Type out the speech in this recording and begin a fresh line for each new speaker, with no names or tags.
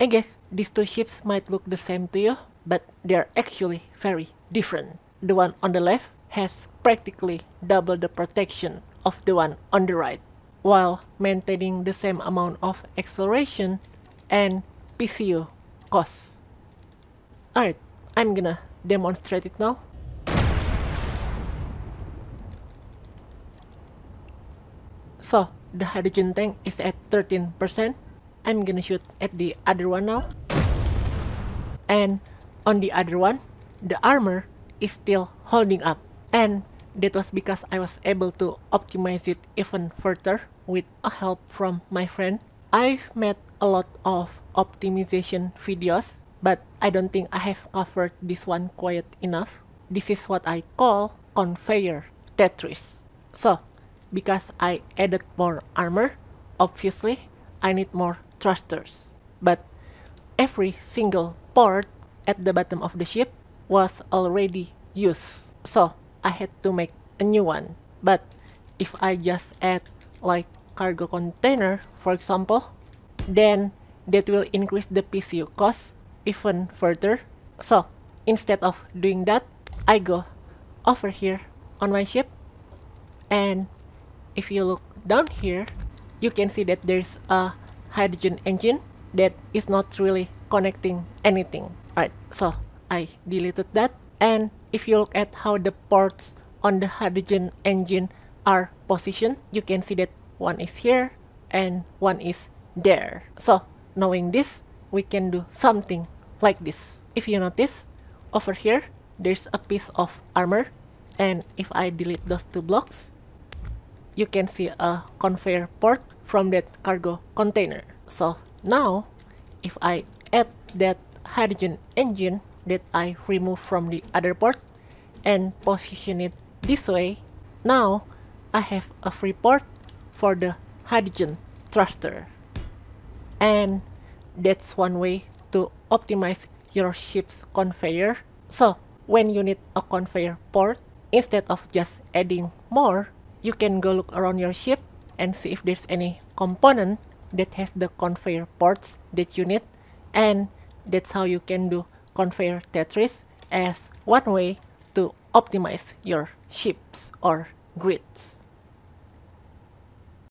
I guess these two ships might look the same to you, but they're actually very different. The one on the left has practically double the protection of the one on the right, while maintaining the same amount of acceleration and PCU cost. Alright, I'm gonna demonstrate it now. So, the hydrogen tank is at 13%, I'm gonna shoot at the other one now. And on the other one, the armor is still holding up. And that was because I was able to optimize it even further with a help from my friend. I've made a lot of optimization videos, but I don't think I have covered this one quite enough. This is what I call conveyor Tetris. So, because I added more armor, obviously, I need more thrusters. But every single port at the bottom of the ship was already used. So I had to make a new one. But if I just add like cargo container, for example, then that will increase the PCU cost even further. So instead of doing that, I go over here on my ship and if you look down here, you can see that there's a hydrogen engine that is not really connecting anything. Alright, so I deleted that. And if you look at how the ports on the hydrogen engine are positioned, you can see that one is here and one is there. So knowing this, we can do something like this. If you notice, over here, there's a piece of armor. And if I delete those two blocks, you can see a conveyor port from that cargo container. So now, if I add that hydrogen engine that I removed from the other port and position it this way, now I have a free port for the hydrogen thruster. And that's one way to optimize your ship's conveyor. So when you need a conveyor port, instead of just adding more, you can go look around your ship and see if there's any component that has the conveyor ports that you need and that's how you can do conveyor Tetris as one way to optimize your ships or grids.